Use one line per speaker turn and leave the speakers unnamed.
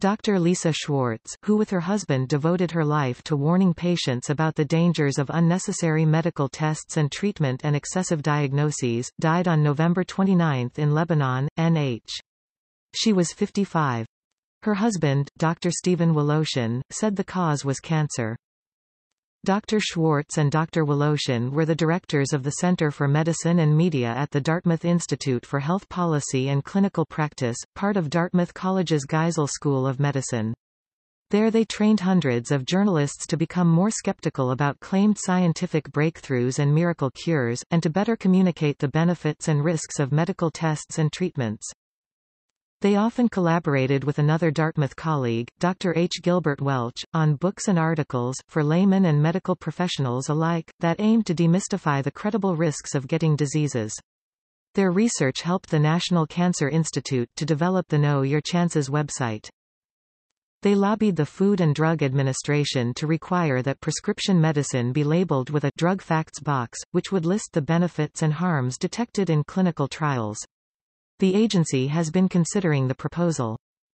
Dr. Lisa Schwartz, who with her husband devoted her life to warning patients about the dangers of unnecessary medical tests and treatment and excessive diagnoses, died on November 29 in Lebanon, NH. She was 55. Her husband, Dr. Stephen Woloshin, said the cause was cancer. Dr. Schwartz and Dr. Woloshin were the directors of the Center for Medicine and Media at the Dartmouth Institute for Health Policy and Clinical Practice, part of Dartmouth College's Geisel School of Medicine. There they trained hundreds of journalists to become more skeptical about claimed scientific breakthroughs and miracle cures, and to better communicate the benefits and risks of medical tests and treatments. They often collaborated with another Dartmouth colleague, Dr. H. Gilbert Welch, on books and articles, for laymen and medical professionals alike, that aimed to demystify the credible risks of getting diseases. Their research helped the National Cancer Institute to develop the Know Your Chances website. They lobbied the Food and Drug Administration to require that prescription medicine be labeled with a drug facts box, which would list the benefits and harms detected in clinical trials. The agency has been considering the proposal.